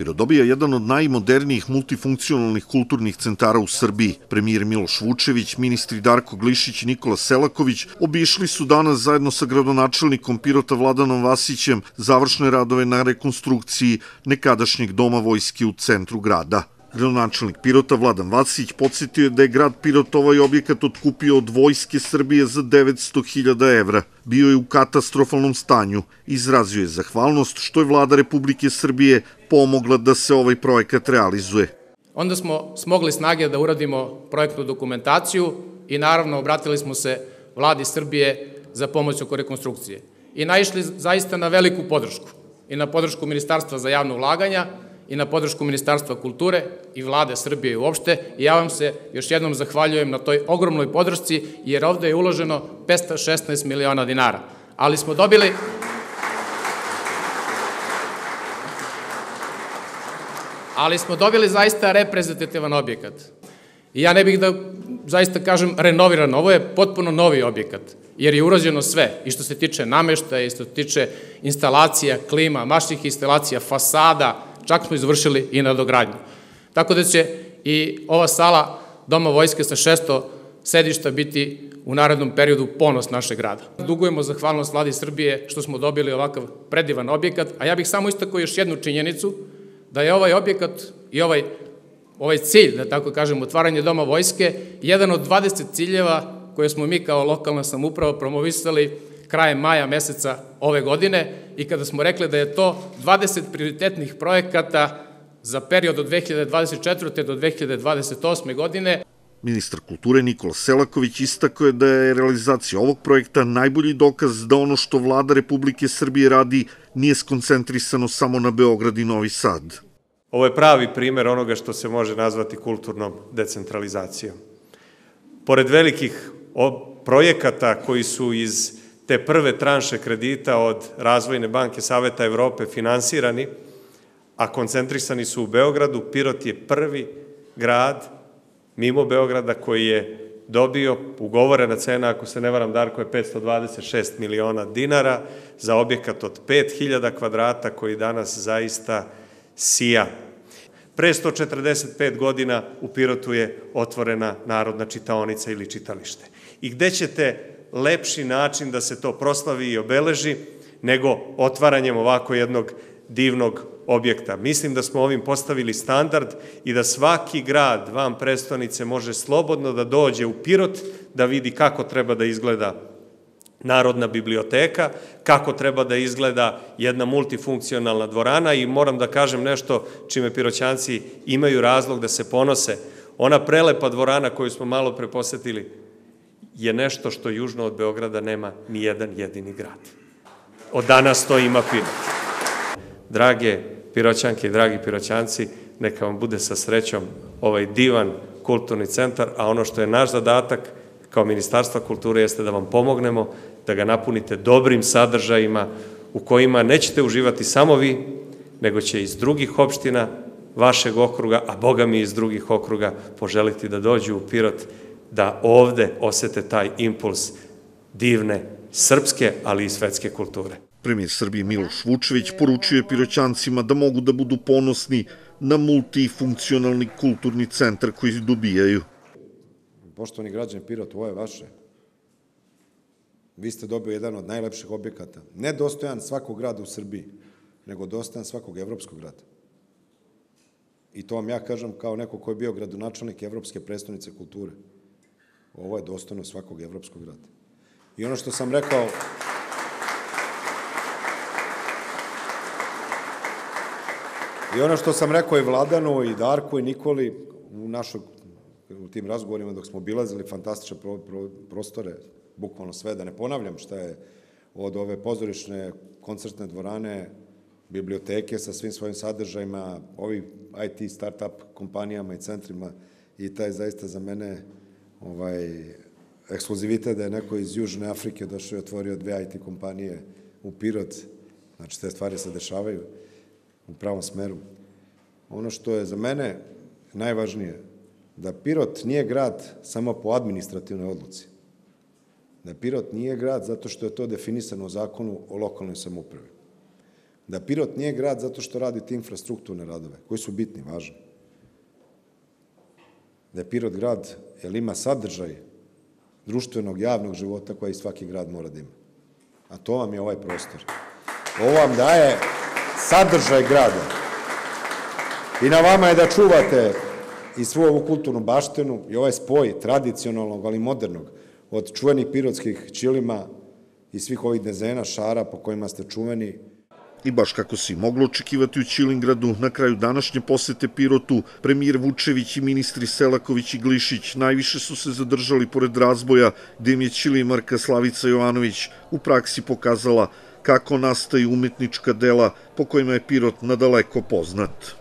Pirodobij je jedan od najmodernijih multifunkcionalnih kulturnih centara u Srbiji. Premijer Miloš Vučević, ministri Darko Glišić i Nikola Selaković obišli su danas zajedno sa gradonačelnikom Pirota Vladanom Vasićem završne radove na rekonstrukciji nekadašnjeg doma vojske u centru grada. Gradonačelnik Pirota Vladan Vasić podsjetio je da je grad Pirot ovaj objekat otkupio od Vojske Srbije za 900.000 evra. Bio je u katastrofalnom stanju. Izrazio je zahvalnost što je vlada Republike Srbije pomogla da se ovaj projekat realizuje. Onda smo smogli snage da uradimo projektnu dokumentaciju i naravno obratili smo se vladi Srbije za pomoć oko rekonstrukcije. I naišli zaista na veliku podršku. I na podršku Ministarstva za javno ulaganja, i na podršku Ministarstva kulture i vlade Srbije uopšte. I ja vam se još jednom zahvaljujem na toj ogromnoj podršci, jer ovde je uloženo 516 miliona dinara. Ali smo dobili ali smo dobili zaista reprezentativan objekat. I ja ne bih da zaista kažem renoviran, ovo je potpuno novi objekat, jer je urađeno sve, i što se tiče nameštaja, i što se tiče instalacija, klima, mašnih instalacija, fasada, čak smo izvršili i nadogradnju. Tako da će i ova sala Doma vojske sa 600 sedišta biti u narednom periodu ponos našeg grada. Dugujemo zahvalnost vladi Srbije što smo dobili ovakav predivan objekat, a ja bih samo istakao još jednu činjenicu, da je ovaj objekat i ovaj, ovaj cilj, da tako kažem, otvaranje doma vojske, jedan od 20 ciljeva koje smo mi kao lokalna samuprava promovisali krajem maja meseca ove godine i kada smo rekli da je to 20 prioritetnih projekata za period od 2024. do 2028. godine Ministar kulture Nikola Selaković istako je da je realizacija ovog projekta najbolji dokaz da ono što vlada Republike Srbije radi nije skoncentrisano samo na Beograd i Novi Sad. Ovo je pravi primer onoga što se može nazvati kulturnom decentralizacijom. Pored velikih projekata koji su iz te prve tranše kredita od Razvojne banke Saveta Evrope finansirani, a koncentrisani su u Beogradu, Pirot je prvi grad mimo Beograda koji je dobio ugovorena cena, ako se ne varam, Darko je 526 miliona dinara za objekat od 5000 kvadrata koji danas zaista sija. Pre 145 godina u Pirotu je otvorena narodna čitaonica ili čitalište. I gde ćete lepši način da se to proslavi i obeleži nego otvaranjem ovako jednog divnog objekta. Mislim da smo ovim postavili standard i da svaki grad van prestonice može slobodno da dođe u Pirot da vidi kako treba da izgleda Narodna biblioteka, kako treba da izgleda jedna multifunkcionalna dvorana i moram da kažem nešto čime piroćanci imaju razlog da se ponose. Ona prelepa dvorana koju smo malo pre posetili je nešto što južno od Beograda nema ni jedan jedini grad. Od danas to ima Pirot. Drage Piroćanke i dragi Piroćanci, neka vam bude sa srećom ovaj divan kulturni centar, a ono što je naš zadatak kao Ministarstva kulture jeste da vam pomognemo da ga napunite dobrim sadržajima u kojima nećete uživati samo vi, nego će iz drugih opština vašeg okruga, a Boga mi iz drugih okruga, poželiti da dođu u Pirot, da ovde osete taj impuls divne srpske, ali i svetske kulture. Premijer Srbije Miloš Vučević poručio je piroćancima da mogu da budu ponosni na multifunkcionalni kulturni centar koji dobijaju. Poštovani građani Pirot, ovo je vaše. Vi ste dobili jedan od najlepših objekata. Ne dostojan svakog grada u Srbiji, nego dostojan svakog evropskog grada. I to vam ja kažem kao neko ko je bio gradonačelnik Evropske predstavnice kulture. Ovo je dostojno svakog evropskog grada. I ono što sam rekao... I ono što sam rekao i Vladanu i Darku i Nikoli u našoj u tim razgovorima dok smo obilazili fantastične pro, pro, prostore, bukvalno sve, da ne ponavljam šta je od ove pozorišne koncertne dvorane, biblioteke sa svim svojim sadržajima, ovi IT startup kompanijama i centrima i taj zaista za mene ovaj, ekskluzivitet da je neko iz Južne Afrike došao i otvorio dve IT kompanije u Pirot, znači te stvari se dešavaju u pravom smeru. Ono što je za mene najvažnije, da Pirot nije grad samo po administrativnoj odluci. Da Pirot nije grad zato što je to definisano u zakonu o lokalnoj samupravi. Da Pirot nije grad zato što radite infrastrukturne radove, koji su bitni, važni. Da je Pirot grad, jer ima sadržaj društvenog, javnog života koji svaki grad mora da ima. A to vam je ovaj prostor. Ovo vam daje sadržaj grada. I na vama je da čuvate i svu ovu kulturnu baštinu i ovaj spoj tradicionalnog, ali modernog, od čuvenih pirotskih čilima i svih ovih dezena, šara po kojima ste čuveni, I baš kako se i moglo očekivati u Čilingradu, na kraju današnje posete Pirotu, premijer Vučević i ministri Selaković i Glišić najviše su se zadržali pored razboja, gde im je Čilimarka Slavica Jovanović u praksi pokazala kako nastaju umetnička dela po kojima je Pirot nadaleko poznat.